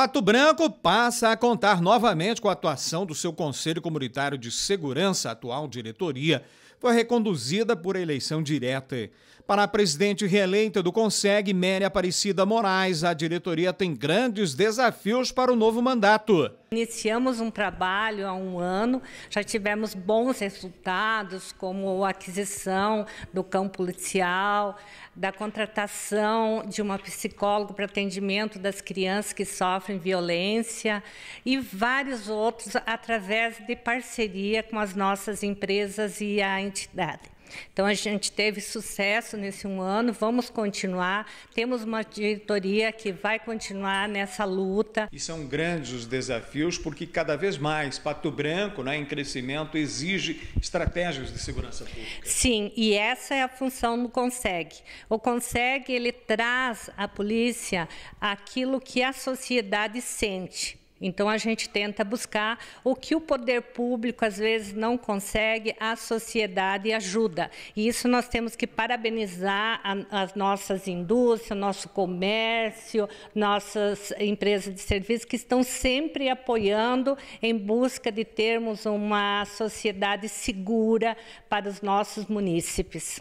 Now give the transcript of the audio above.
Pato Branco passa a contar novamente com a atuação do seu Conselho Comunitário de Segurança, atual diretoria, foi reconduzida por eleição direta. Para a presidente reeleita do Conseg, Mary Aparecida Moraes, a diretoria tem grandes desafios para o novo mandato. Iniciamos um trabalho há um ano, já tivemos bons resultados, como a aquisição do cão policial, da contratação de uma psicóloga para atendimento das crianças que sofrem sofrem violência e vários outros através de parceria com as nossas empresas e a entidade. Então a gente teve sucesso nesse um ano, vamos continuar. Temos uma diretoria que vai continuar nessa luta. E são grandes os desafios, porque cada vez mais Pato Branco, né, em crescimento, exige estratégias de segurança pública. Sim, e essa é a função do Conseg. O Conseg ele traz à polícia aquilo que a sociedade sente. Então a gente tenta buscar o que o poder público às vezes não consegue, a sociedade ajuda. E isso nós temos que parabenizar a, as nossas indústrias, nosso comércio, nossas empresas de serviço que estão sempre apoiando em busca de termos uma sociedade segura para os nossos munícipes.